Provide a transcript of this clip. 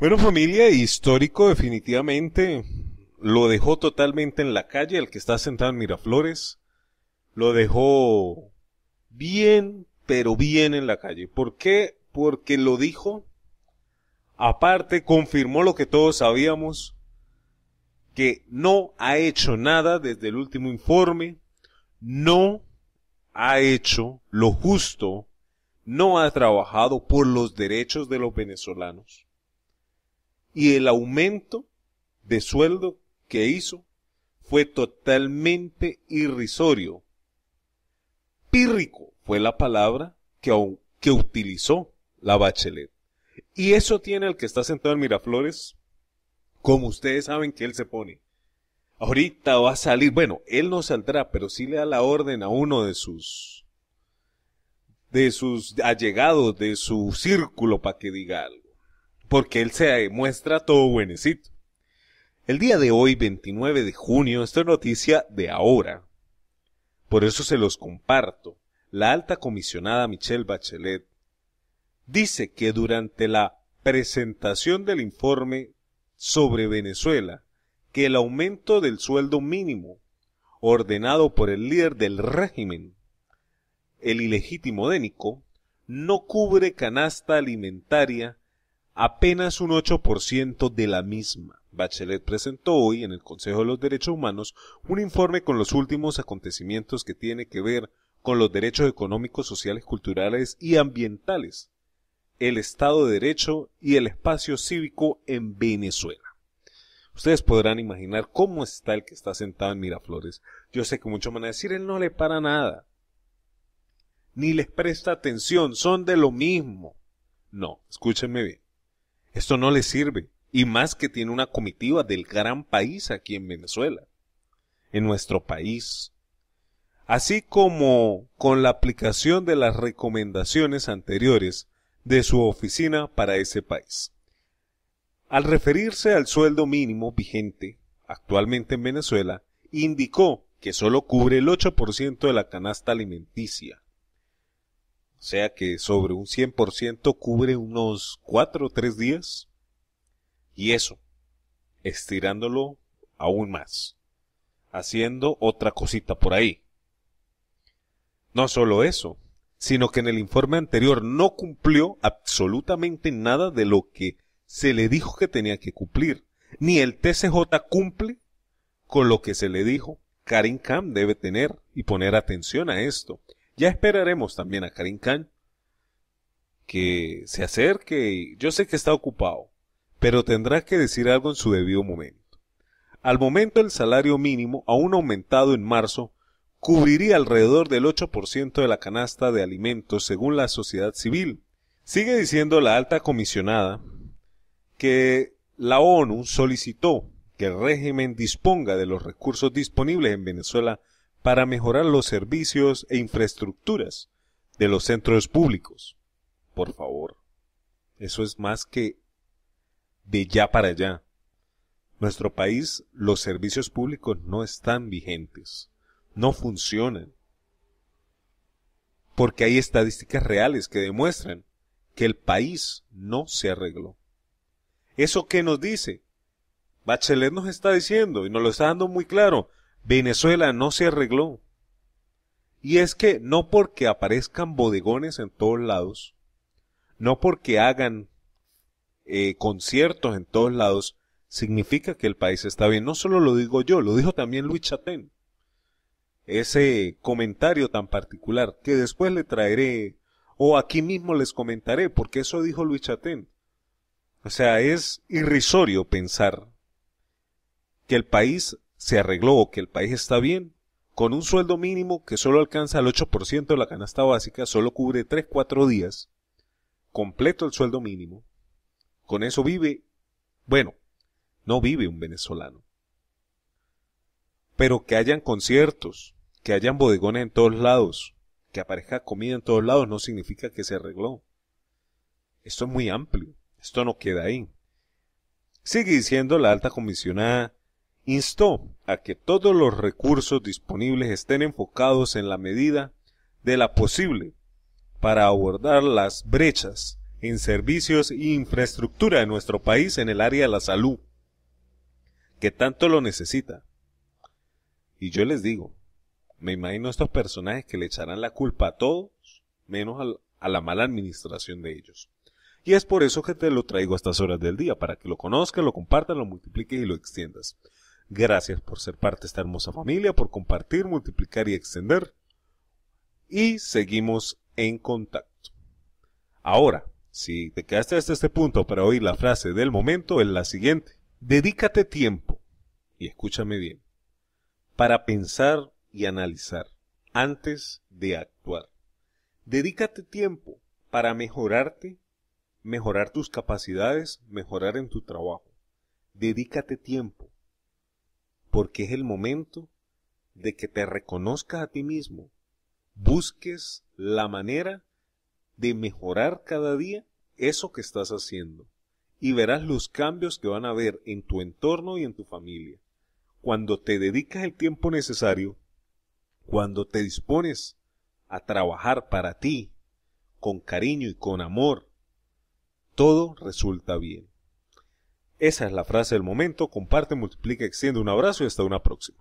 Bueno, familia, histórico definitivamente. Lo dejó totalmente en la calle, el que está sentado en Miraflores. Lo dejó bien, pero bien en la calle. ¿Por qué? Porque lo dijo. Aparte, confirmó lo que todos sabíamos, que no ha hecho nada desde el último informe, no ha hecho lo justo, no ha trabajado por los derechos de los venezolanos y el aumento de sueldo que hizo fue totalmente irrisorio. Pírrico fue la palabra que, que utilizó la Bachelet. Y eso tiene el que está sentado en Miraflores, como ustedes saben que él se pone. Ahorita va a salir, bueno, él no saldrá, pero sí le da la orden a uno de sus de sus allegados, de su círculo para que diga algo porque él se demuestra todo buenecito. El día de hoy, 29 de junio, esto es noticia de ahora. Por eso se los comparto. La alta comisionada Michelle Bachelet dice que durante la presentación del informe sobre Venezuela, que el aumento del sueldo mínimo ordenado por el líder del régimen, el ilegítimo Dénico, no cubre canasta alimentaria apenas un 8% de la misma. Bachelet presentó hoy en el Consejo de los Derechos Humanos un informe con los últimos acontecimientos que tiene que ver con los derechos económicos, sociales, culturales y ambientales, el Estado de Derecho y el espacio cívico en Venezuela. Ustedes podrán imaginar cómo está el que está sentado en Miraflores. Yo sé que muchos van a decir, él no le para nada, ni les presta atención, son de lo mismo. No, escúchenme bien. Esto no le sirve, y más que tiene una comitiva del gran país aquí en Venezuela, en nuestro país. Así como con la aplicación de las recomendaciones anteriores de su oficina para ese país. Al referirse al sueldo mínimo vigente actualmente en Venezuela, indicó que solo cubre el 8% de la canasta alimenticia sea que sobre un 100% cubre unos 4 o 3 días. Y eso, estirándolo aún más. Haciendo otra cosita por ahí. No solo eso, sino que en el informe anterior no cumplió absolutamente nada de lo que se le dijo que tenía que cumplir. Ni el TCJ cumple con lo que se le dijo. Karim Khan debe tener y poner atención a esto. Ya esperaremos también a Karim Khan que se acerque. Yo sé que está ocupado, pero tendrá que decir algo en su debido momento. Al momento el salario mínimo, aún aumentado en marzo, cubriría alrededor del 8% de la canasta de alimentos según la sociedad civil. Sigue diciendo la alta comisionada que la ONU solicitó que el régimen disponga de los recursos disponibles en Venezuela para mejorar los servicios e infraestructuras de los centros públicos. Por favor, eso es más que de ya para allá. Nuestro país, los servicios públicos no están vigentes, no funcionan, porque hay estadísticas reales que demuestran que el país no se arregló. ¿Eso qué nos dice? Bachelet nos está diciendo, y nos lo está dando muy claro, Venezuela no se arregló. Y es que no porque aparezcan bodegones en todos lados, no porque hagan eh, conciertos en todos lados, significa que el país está bien. No solo lo digo yo, lo dijo también Luis Chatén. Ese comentario tan particular, que después le traeré, o aquí mismo les comentaré, porque eso dijo Luis Chatén. O sea, es irrisorio pensar que el país se arregló que el país está bien, con un sueldo mínimo que solo alcanza el 8% de la canasta básica, solo cubre 3-4 días, completo el sueldo mínimo, con eso vive, bueno, no vive un venezolano. Pero que hayan conciertos, que hayan bodegones en todos lados, que aparezca comida en todos lados, no significa que se arregló. Esto es muy amplio, esto no queda ahí. Sigue diciendo la alta comisionada instó a que todos los recursos disponibles estén enfocados en la medida de la posible para abordar las brechas en servicios e infraestructura de nuestro país en el área de la salud, que tanto lo necesita. Y yo les digo, me imagino estos personajes que le echarán la culpa a todos, menos a la mala administración de ellos. Y es por eso que te lo traigo a estas horas del día, para que lo conozcas, lo compartas, lo multipliques y lo extiendas. Gracias por ser parte de esta hermosa familia, por compartir, multiplicar y extender. Y seguimos en contacto. Ahora, si te quedaste hasta este punto para oír la frase del momento, es la siguiente. Dedícate tiempo, y escúchame bien, para pensar y analizar antes de actuar. Dedícate tiempo para mejorarte, mejorar tus capacidades, mejorar en tu trabajo. Dedícate tiempo porque es el momento de que te reconozcas a ti mismo, busques la manera de mejorar cada día eso que estás haciendo y verás los cambios que van a haber en tu entorno y en tu familia. Cuando te dedicas el tiempo necesario, cuando te dispones a trabajar para ti, con cariño y con amor, todo resulta bien. Esa es la frase del momento. Comparte, multiplica, extiende. Un abrazo y hasta una próxima.